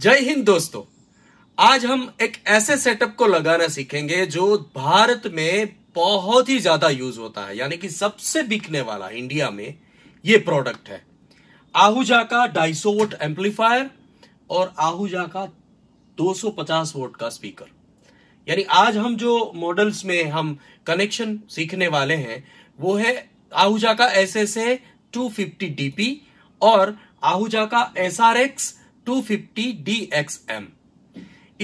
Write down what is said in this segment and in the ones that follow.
जय हिंद दोस्तों आज हम एक ऐसे सेटअप को लगाना सीखेंगे जो भारत में बहुत ही ज्यादा यूज होता है यानी कि सबसे बिकने वाला इंडिया में ये प्रोडक्ट है आहूजा का 250 वोट एम्पलीफायर और आहूजा का 250 वोट का स्पीकर यानी आज हम जो मॉडल्स में हम कनेक्शन सीखने वाले हैं वो है आहूजा का एस एस ए टू और आहूजा का S R X X M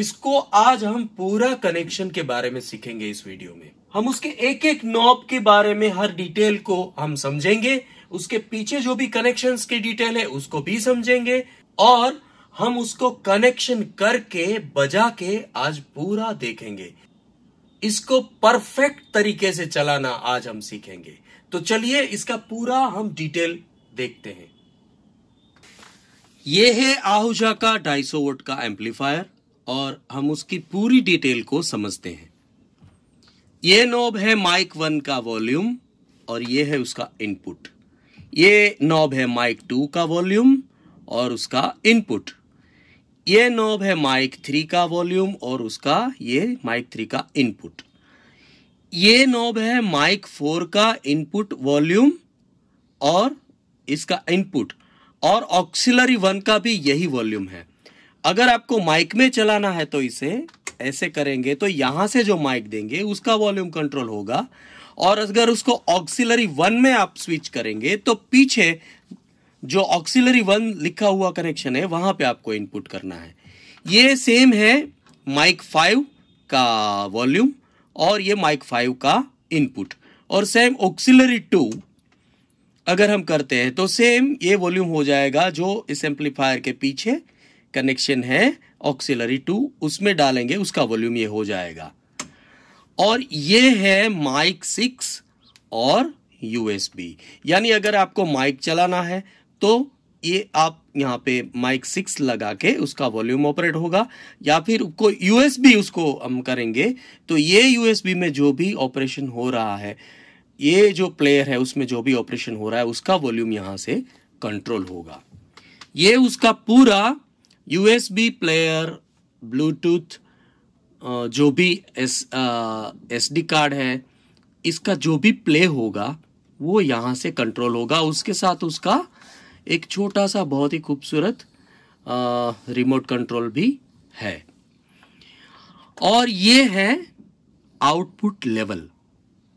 इसको आज हम पूरा कनेक्शन के बारे में सीखेंगे इस वीडियो में हम उसके एक एक नॉब के बारे में हर डिटेल को हम समझेंगे उसके पीछे जो भी कनेक्शंस की डिटेल है उसको भी समझेंगे और हम उसको कनेक्शन करके बजा के आज पूरा देखेंगे इसको परफेक्ट तरीके से चलाना आज हम सीखेंगे तो चलिए इसका पूरा हम डिटेल देखते हैं ये है आहूजा का 250 वोट का एम्पलीफायर और हम उसकी पूरी डिटेल को समझते हैं ये नॉब है माइक वन का वॉल्यूम और ये है उसका इनपुट ये नॉब है माइक टू का वॉल्यूम और उसका इनपुट ये नॉब है माइक थ्री का वॉल्यूम और उसका ये माइक थ्री का इनपुट ये नॉब है माइक फोर का इनपुट वॉल्यूम और इसका इनपुट और ऑक्सिलरी वन का भी यही वॉल्यूम है अगर आपको माइक में चलाना है तो इसे ऐसे करेंगे तो यहां से जो माइक देंगे उसका वॉल्यूम कंट्रोल होगा और अगर उसको ऑक्सिलरी वन में आप स्विच करेंगे तो पीछे जो ऑक्सिलरी वन लिखा हुआ कनेक्शन है वहां पे आपको इनपुट करना है ये सेम है माइक फाइव का वॉल्यूम और ये माइक फाइव का इनपुट और सेम ऑक्सिलरी टू अगर हम करते हैं तो सेम ये वॉल्यूम हो जाएगा जो इस एम्पलीफायर के पीछे कनेक्शन है ऑक्सिलरी टू उसमें डालेंगे उसका वॉल्यूम ये हो जाएगा और ये है माइक सिक्स और यूएसबी यानी अगर आपको माइक चलाना है तो ये आप यहाँ पे माइक सिक्स लगा के उसका वॉल्यूम ऑपरेट होगा या फिर को यूएसबी उसको हम करेंगे तो ये यूएसबी में जो भी ऑपरेशन हो रहा है ये जो प्लेयर है उसमें जो भी ऑपरेशन हो रहा है उसका वॉल्यूम यहाँ से कंट्रोल होगा ये उसका पूरा यूएसबी प्लेयर ब्लूटूथ जो भी एस एस डी कार्ड है इसका जो भी प्ले होगा वो यहाँ से कंट्रोल होगा उसके साथ उसका एक छोटा सा बहुत ही खूबसूरत रिमोट कंट्रोल भी है और ये है आउटपुट लेवल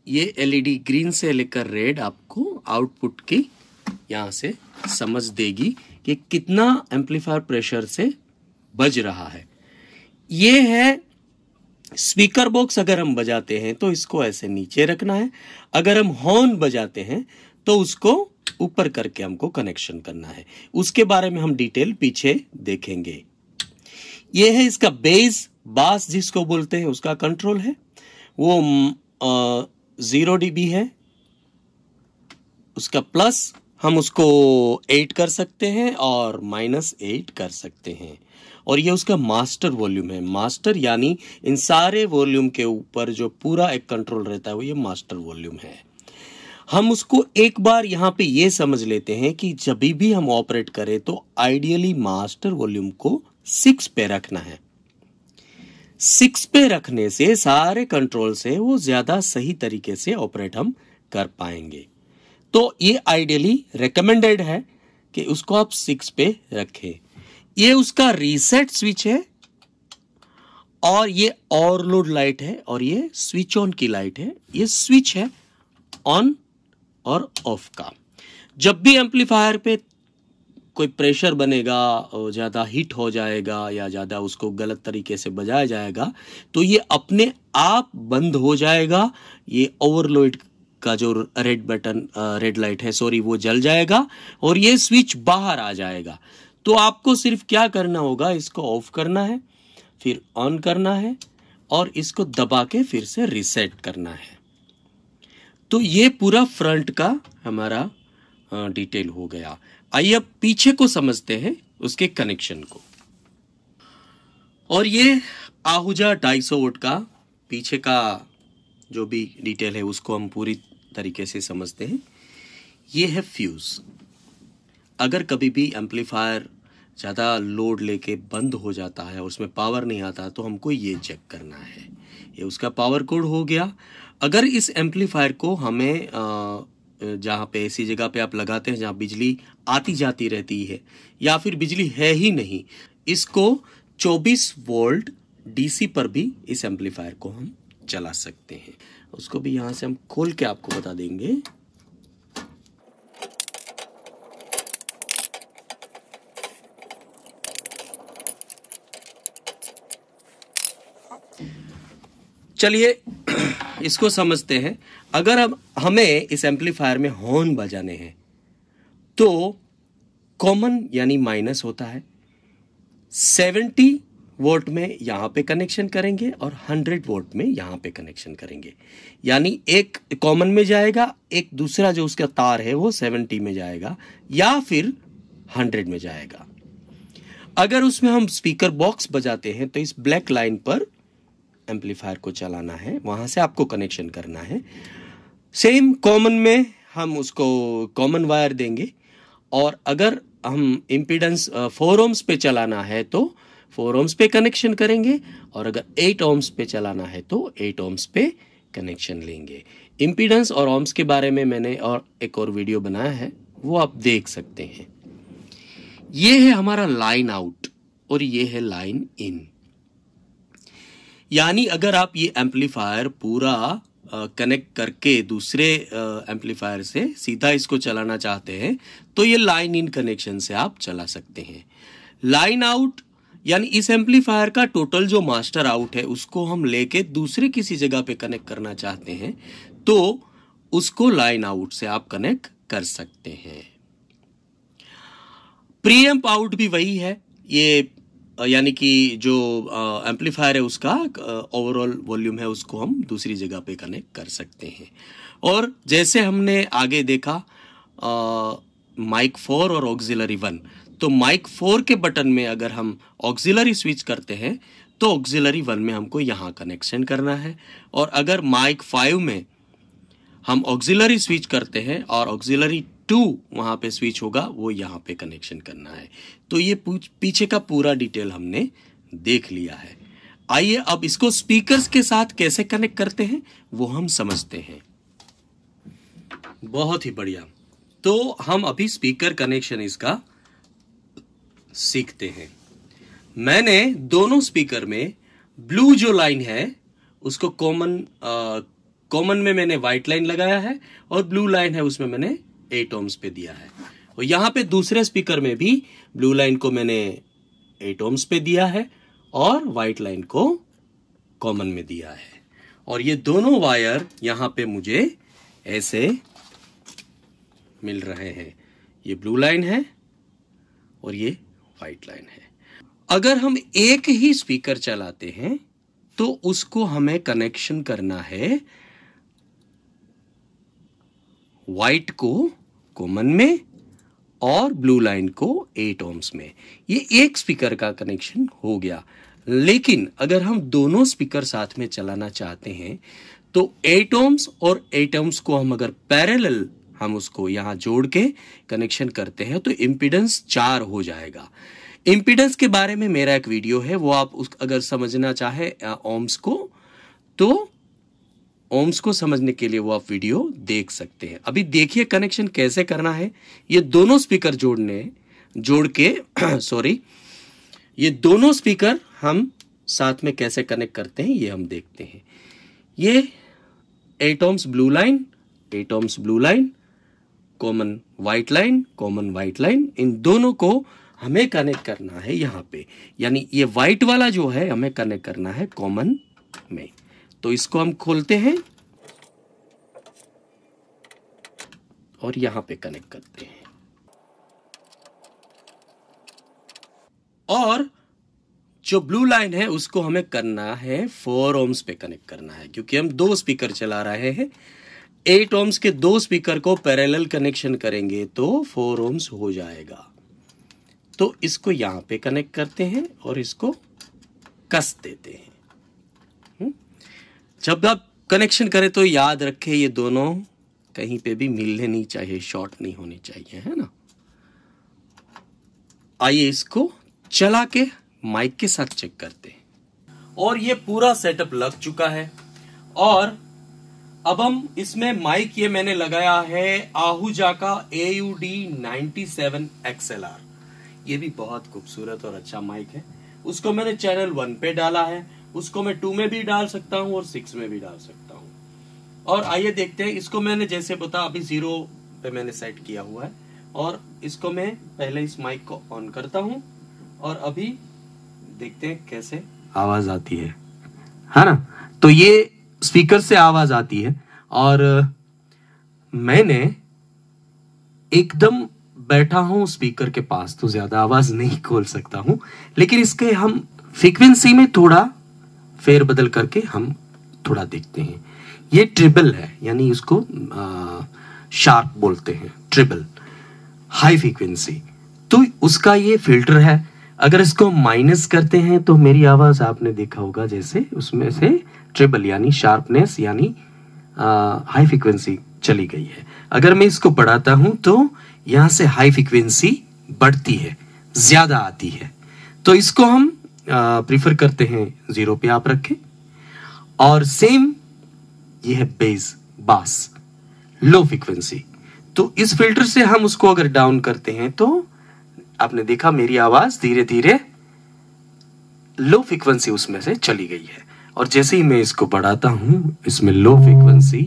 ये एलईडी ग्रीन e से लेकर रेड आपको आउटपुट की यहाँ से समझ देगी कि कितना एम्पलीफायर प्रेशर से बज रहा है ये है स्पीकर बॉक्स अगर हम बजाते हैं तो इसको ऐसे नीचे रखना है अगर हम हॉर्न बजाते हैं तो उसको ऊपर करके हमको कनेक्शन करना है उसके बारे में हम डिटेल पीछे देखेंगे ये है इसका बेस बास जिसको बोलते हैं उसका कंट्रोल है वो आ, ज़ीरो डीबी है उसका प्लस हम उसको एट कर सकते हैं और माइनस एट कर सकते हैं और ये उसका मास्टर वॉल्यूम है मास्टर यानी इन सारे वॉल्यूम के ऊपर जो पूरा एक कंट्रोल रहता है वो ये मास्टर वॉल्यूम है हम उसको एक बार यहाँ पे ये समझ लेते हैं कि जब भी हम ऑपरेट करें तो आइडियली मास्टर वॉल्यूम को सिक्स पे रखना है सिक्स पे रखने से सारे कंट्रोल से वो ज़्यादा सही तरीके से ऑपरेट हम कर पाएंगे तो ये आइडियली रिकमेंडेड है कि उसको आप सिक्स पे रखें ये उसका रीसेट स्विच है और ये ओवरलोड लाइट है और ये स्विच ऑन की लाइट है ये स्विच है ऑन और ऑफ का जब भी एम्पलीफायर पे कोई प्रेशर बनेगा ज़्यादा हिट हो जाएगा या ज़्यादा उसको गलत तरीके से बजाया जाएगा तो ये अपने आप बंद हो जाएगा ये ओवरलोड का जो रेड बटन रेड लाइट है सॉरी वो जल जाएगा और ये स्विच बाहर आ जाएगा तो आपको सिर्फ क्या करना होगा इसको ऑफ करना है फिर ऑन करना है और इसको दबा के फिर से रिसेट करना है तो ये पूरा फ्रंट का हमारा डिटेल हो गया आइए अब पीछे को समझते हैं उसके कनेक्शन को और ये आहुजा ढाई सौ वोट का पीछे का जो भी डिटेल है उसको हम पूरी तरीके से समझते हैं ये है फ्यूज़ अगर कभी भी एम्पलीफायर ज़्यादा लोड लेके बंद हो जाता है और उसमें पावर नहीं आता तो हमको ये चेक करना है ये उसका पावर कोड हो गया अगर इस एम्पलीफायर को हमें आ, जहाँ पे ऐसी जगह पे आप लगाते हैं जहाँ बिजली आती जाती रहती है या फिर बिजली है ही नहीं इसको 24 वोल्ट डीसी पर भी इस एम्पलीफायर को हम चला सकते हैं उसको भी यहाँ से हम खोल के आपको बता देंगे चलिए इसको समझते हैं अगर अब हमें इस एम्पलीफायर में हॉर्न बजाने हैं तो कॉमन यानी माइनस होता है सेवेंटी वोल्ट में यहां पे कनेक्शन करेंगे और हंड्रेड वोल्ट में यहां पे कनेक्शन करेंगे यानी एक कॉमन में जाएगा एक दूसरा जो उसका तार है वो सेवेंटी में जाएगा या फिर हंड्रेड में जाएगा अगर उसमें हम स्पीकर बॉक्स बजाते हैं तो इस ब्लैक लाइन पर एम्पलीफायर को चलाना है वहाँ से आपको कनेक्शन करना है सेम कॉमन में हम उसको कॉमन वायर देंगे और अगर हम इम्पीडेंस फोर ओम्स पे चलाना है तो फोर ओम्स पे कनेक्शन करेंगे और अगर एट ओम्स पे चलाना है तो एट ओम्स पे कनेक्शन लेंगे इम्पीडेंस और ओम्स के बारे में मैंने और एक और वीडियो बनाया है वो आप देख सकते हैं ये है हमारा लाइन आउट और ये है लाइन इन यानी अगर आप ये एम्पलीफायर पूरा कनेक्ट करके दूसरे एम्पलीफायर से सीधा इसको चलाना चाहते हैं तो ये लाइन इन कनेक्शन से आप चला सकते हैं लाइन आउट यानी इस एम्पलीफायर का टोटल जो मास्टर आउट है उसको हम लेके दूसरे किसी जगह पे कनेक्ट करना चाहते हैं तो उसको लाइन आउट से आप कनेक्ट कर सकते हैं प्रीएम्प आउट भी वही है ये यानी कि जो एम्पलीफायर है उसका ओवरऑल वॉल्यूम है उसको हम दूसरी जगह पे कनेक्ट कर सकते हैं और जैसे हमने आगे देखा माइक फोर और ऑक्सिलरी वन तो माइक फोर के बटन में अगर हम ऑक्सिलरी स्विच करते हैं तो ऑक्सिलरी वन में हमको यहाँ कनेक्शन करना है और अगर माइक फाइव में हम ऑक्सिलरी स्विच करते हैं और ऑक्सिलरी टू वहाँ पे स्विच होगा वो यहाँ पे कनेक्शन करना है तो ये पीछे का पूरा डिटेल हमने देख लिया है आइए अब इसको स्पीकर्स के साथ कैसे कनेक्ट करते हैं वो हम समझते हैं बहुत ही बढ़िया तो हम अभी स्पीकर कनेक्शन इसका सीखते हैं मैंने दोनों स्पीकर में ब्लू जो लाइन है उसको कॉमन कॉमन में मैंने व्हाइट लाइन लगाया है और ब्लू लाइन है उसमें मैंने एट ओम्स पे दिया है और यहां पे दूसरे स्पीकर में भी ब्लू लाइन को मैंने एट ओम्स पे दिया है और वाइट लाइन को कॉमन में दिया है और ये दोनों वायर यहां पे मुझे ऐसे मिल रहे हैं ये ब्लू लाइन है और ये वाइट लाइन है अगर हम एक ही स्पीकर चलाते हैं तो उसको हमें कनेक्शन करना है वाइट को कॉमन में और ब्लू लाइन को एट ओम्स में ये एक स्पीकर का कनेक्शन हो गया लेकिन अगर हम दोनों स्पीकर साथ में चलाना चाहते हैं तो एट ओम्स और एट ओम्स को हम अगर पैरेलल हम उसको यहां जोड़ के कनेक्शन करते हैं तो इम्पिडेंस चार हो जाएगा इम्पिडेंस के बारे में मेरा एक वीडियो है वो आप उस अगर समझना चाहे ओम्स को तो ओम्स को समझने के लिए वो आप वीडियो देख सकते हैं अभी देखिए कनेक्शन कैसे करना है ये दोनों स्पीकर जोड़ने जोड़ के सॉरी ये दोनों स्पीकर हम साथ में कैसे कनेक्ट करते हैं ये हम देखते हैं ये eight ohms blue line eight ohms blue line common white line common white line इन दोनों को हमें कनेक्ट करना है यहां पे यानी ये व्हाइट वाला जो है हमें कनेक्ट करना है कॉमन में तो इसको हम खोलते हैं और यहां पे कनेक्ट करते हैं और जो ब्लू लाइन है उसको हमें करना है फोर ओम्स पे कनेक्ट करना है क्योंकि हम दो स्पीकर चला रहे हैं एट ओम्स के दो स्पीकर को पैरेलल कनेक्शन करेंगे तो फोर ओम्स हो जाएगा तो इसको यहां पे कनेक्ट करते हैं और इसको कस देते हैं जब आप कनेक्शन करें तो याद रखें ये दोनों कहीं पे भी मिलने नहीं चाहिए शॉर्ट नहीं होने चाहिए है ना आइए इसको चला के माइक के साथ चेक करते हैं और ये पूरा सेटअप लग चुका है और अब हम इसमें माइक ये मैंने लगाया है आहूजा का A U D ninety seven XL R ये भी बहुत खूबसूरत और अच्छा माइक है उसको मैंने चैनल वन पे डाला है उसको मैं टू में भी डाल सकता हूं और सिक्स में भी डाल सकता हूं और आइए देखते हैं इसको मैंने जैसे बता अभी जीरो पे मैंने सेट किया हुआ है और इसको मैं पहले इस माइक को ऑन करता हूं और अभी देखते हैं कैसे आवाज आती है है ना तो ये स्पीकर से आवाज आती है और मैंने एकदम बैठा हूं स्पीकर के पास तो ज्यादा आवाज नहीं खोल सकता हूं लेकिन इसके हम फ्रीक्वेंसी में थोड़ा फेरबदल करके हम थोड़ा देखते हैं ये ट्रिबल है यानी इसको शार्प बोलते हैं ट्रिबल हाई फ्रीक्वेंसी तो उसका ये फिल्टर है अगर इसको माइनस करते हैं तो मेरी आवाज आपने देखा होगा जैसे उसमें से ट्रिबल यानी शार्पनेस यानी हाई फ्रीक्वेंसी चली गई है अगर मैं इसको बढ़ाता हूं तो यहां से हाई फ्रीक्वेंसी बढ़ती है ज्यादा आती है तो इसको हम प्रीफर करते हैं जीरो पे आप रखें और सेम ये है बेस बास लो फ्रिक्वेंसी तो इस फिल्टर से हम उसको अगर डाउन करते हैं तो आपने देखा मेरी आवाज धीरे धीरे लो फ्रिक्वेंसी उसमें से चली गई है और जैसे ही मैं इसको बढ़ाता हूं इसमें लो फ्रिक्वेंसी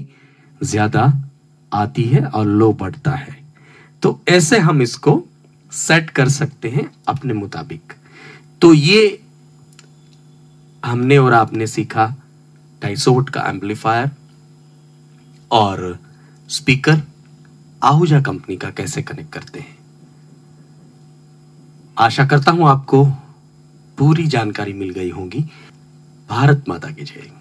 ज्यादा आती है और लो बढ़ता है तो ऐसे हम इसको सेट कर सकते हैं अपने मुताबिक तो ये हमने और आपने सीखा टाइसोट का एम्पलीफायर और स्पीकर आहूजा कंपनी का कैसे कनेक्ट करते हैं आशा करता हूं आपको पूरी जानकारी मिल गई होगी भारत माता की जय